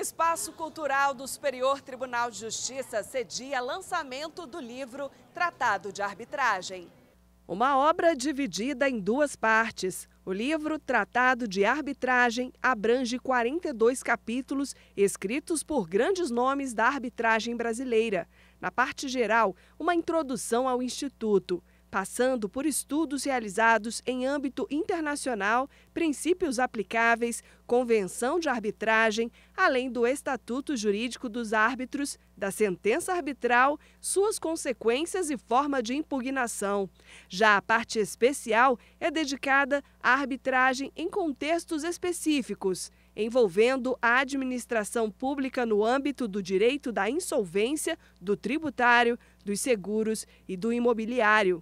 Espaço Cultural do Superior Tribunal de Justiça cedia lançamento do livro Tratado de Arbitragem. Uma obra dividida em duas partes. O livro Tratado de Arbitragem abrange 42 capítulos escritos por grandes nomes da arbitragem brasileira. Na parte geral, uma introdução ao Instituto passando por estudos realizados em âmbito internacional, princípios aplicáveis, convenção de arbitragem, além do estatuto jurídico dos árbitros, da sentença arbitral, suas consequências e forma de impugnação. Já a parte especial é dedicada à arbitragem em contextos específicos envolvendo a administração pública no âmbito do direito da insolvência, do tributário, dos seguros e do imobiliário.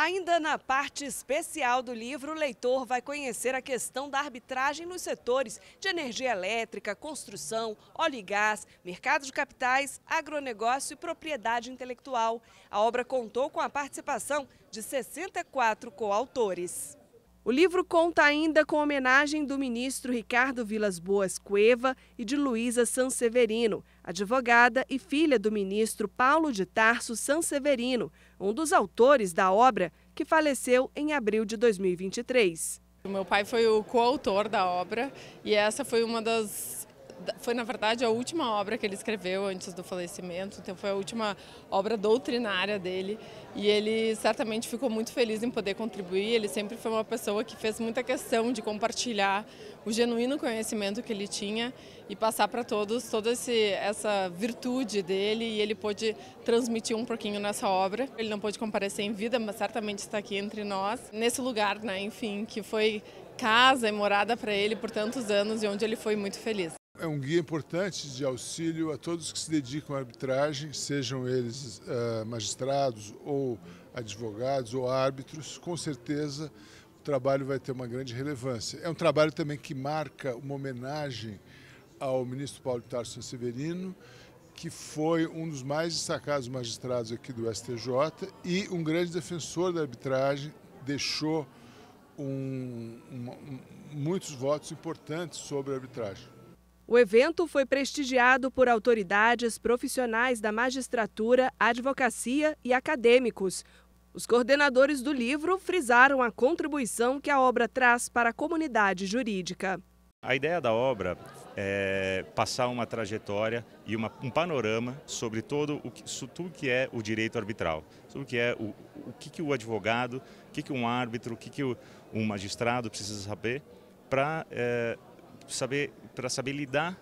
Ainda na parte especial do livro, o leitor vai conhecer a questão da arbitragem nos setores de energia elétrica, construção, óleo e gás, mercado de capitais, agronegócio e propriedade intelectual. A obra contou com a participação de 64 coautores. O livro conta ainda com homenagem do ministro Ricardo Vilas Boas Cueva e de Luísa Sanseverino, advogada e filha do ministro Paulo de Tarso Sanseverino, um dos autores da obra que faleceu em abril de 2023. O meu pai foi o coautor da obra e essa foi uma das foi na verdade a última obra que ele escreveu antes do falecimento, então foi a última obra doutrinária dele e ele certamente ficou muito feliz em poder contribuir. Ele sempre foi uma pessoa que fez muita questão de compartilhar o genuíno conhecimento que ele tinha e passar para todos toda esse, essa virtude dele e ele pôde transmitir um pouquinho nessa obra. Ele não pôde comparecer em vida, mas certamente está aqui entre nós, nesse lugar, né, enfim, que foi casa e morada para ele por tantos anos e onde ele foi muito feliz. É um guia importante de auxílio a todos que se dedicam à arbitragem, sejam eles uh, magistrados ou advogados ou árbitros. Com certeza o trabalho vai ter uma grande relevância. É um trabalho também que marca uma homenagem ao ministro Paulo Tarso Severino, que foi um dos mais destacados magistrados aqui do STJ e um grande defensor da arbitragem, deixou um, um, muitos votos importantes sobre a arbitragem. O evento foi prestigiado por autoridades profissionais da magistratura, advocacia e acadêmicos. Os coordenadores do livro frisaram a contribuição que a obra traz para a comunidade jurídica. A ideia da obra é passar uma trajetória e uma, um panorama sobre todo o que, tudo que é o direito arbitral, sobre o que é o, o que, que o advogado, o que, que um árbitro, o que, que o, um magistrado precisa saber para é, saber, para saber lidar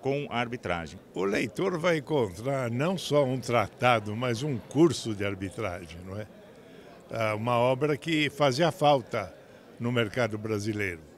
com a arbitragem. O leitor vai encontrar não só um tratado, mas um curso de arbitragem, não é? Ah, uma obra que fazia falta no mercado brasileiro.